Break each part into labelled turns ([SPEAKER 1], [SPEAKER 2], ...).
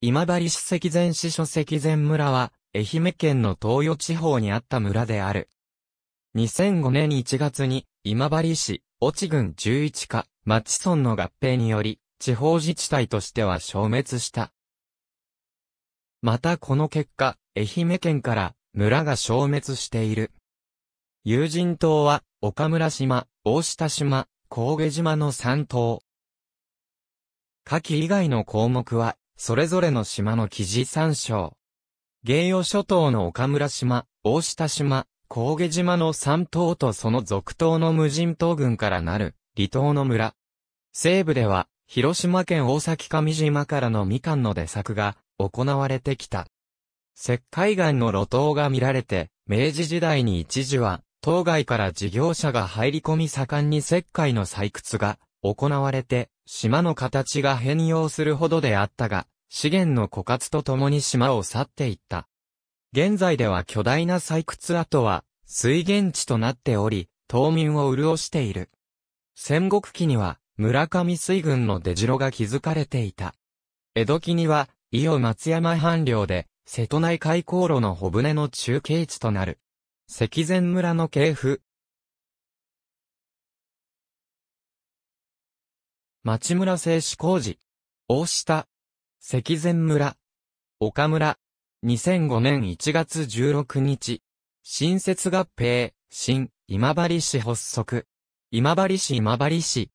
[SPEAKER 1] 今治市石前市書石前村は、愛媛県の東予地方にあった村である。2005年1月に、今治市、越智郡11課、町村の合併により、地方自治体としては消滅した。またこの結果、愛媛県から村が消滅している。友人島は、岡村島、大下島、高下島の3島。下記以外の項目は、それぞれの島の記事参照。芸用諸島の岡村島、大下島、高下島の三島とその続島の無人島群からなる、離島の村。西部では、広島県大崎上島からのみかんの出作が行われてきた。石灰岩の路頭が見られて、明治時代に一時は、当該から事業者が入り込み盛んに石灰の採掘が行われて島の形が変容するほどであったが、資源の枯渇とともに島を去っていった。現在では巨大な採掘跡は水源地となっており、島民を潤している。戦国期には村上水軍の出城が築かれていた。江戸期には、伊予松山藩領で、瀬戸内海航路の小船の中継地となる。石前村の系譜、町村製紙工事。大下。関前村。岡村。2005年1月16日。新設合併、新、今治市発足。今治市今治市。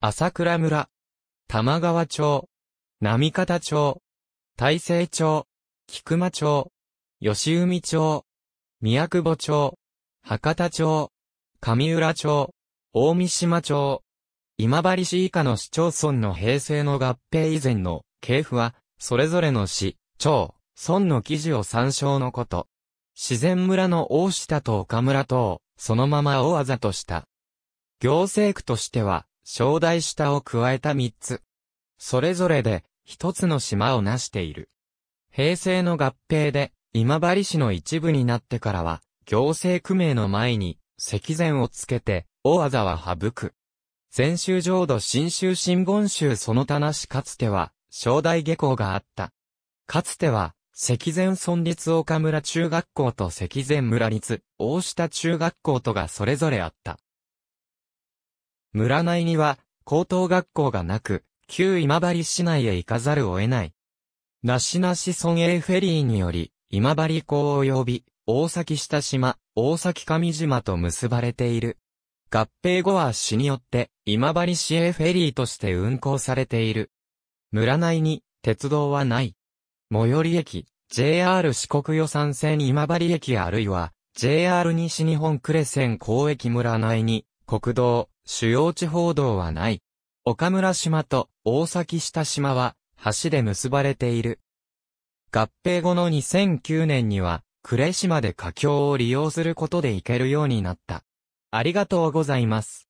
[SPEAKER 1] 朝倉村。玉川町。波方町。大成町。菊間町。吉海町。宮久保町。博多町。上浦町。大三島町。今治市以下の市町村の平成の合併以前の系譜は、それぞれの市、町、村の記事を参照のこと。自然村の大下と岡村等、そのまま大あざとした。行政区としては、小大下を加えた三つ。それぞれで、一つの島を成している。平成の合併で、今治市の一部になってからは、行政区名の前に、石前をつけて、大あざは省く。禅宗浄土新宗新聞宗その他なしかつては、正代下校があった。かつては、石前村立岡村中学校と石前村立大下中学校とがそれぞれあった。村内には、高等学校がなく、旧今治市内へ行かざるを得ない。なしなし村営フェリーにより、今治港及び、大崎下島、大崎上島と結ばれている。合併後は市によって、今治市営フェリーとして運行されている。村内に鉄道はない。最寄り駅、JR 四国予算線今治駅あるいは、JR 西日本呉線公益村内に、国道、主要地方道はない。岡村島と大崎下島は、橋で結ばれている。合併後の2009年には、呉島で架橋を利用することで行けるようになった。ありがとうございます。